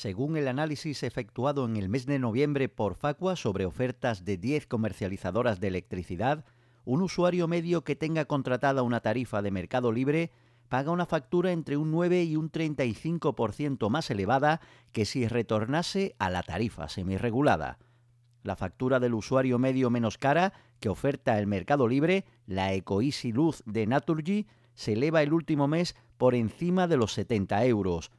Según el análisis efectuado en el mes de noviembre por Facua sobre ofertas de 10 comercializadoras de electricidad, un usuario medio que tenga contratada una tarifa de mercado libre paga una factura entre un 9 y un 35% más elevada que si retornase a la tarifa semirregulada. La factura del usuario medio menos cara que oferta el mercado libre, la Ecoisi Luz de Naturgy, se eleva el último mes por encima de los 70 euros,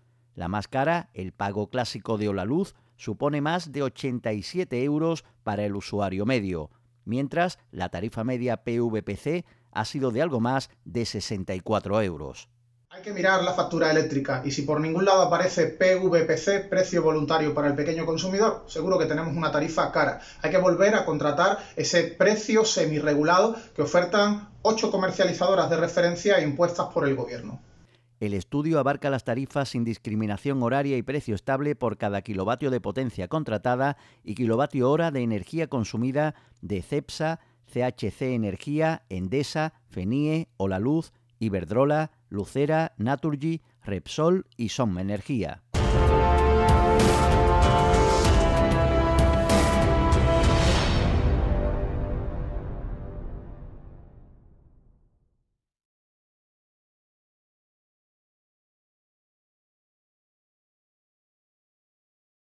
la más cara, el pago clásico de Luz, supone más de 87 euros para el usuario medio, mientras la tarifa media PVPC ha sido de algo más de 64 euros. Hay que mirar la factura eléctrica y si por ningún lado aparece PVPC, precio voluntario para el pequeño consumidor, seguro que tenemos una tarifa cara. Hay que volver a contratar ese precio semirregulado que ofertan ocho comercializadoras de referencia impuestas por el gobierno. El estudio abarca las tarifas sin discriminación horaria y precio estable por cada kilovatio de potencia contratada y kilovatio hora de energía consumida de CEPSA, CHC Energía, Endesa, FENIE, Olaluz, Iberdrola, Lucera, Naturgy, Repsol y Som Energía.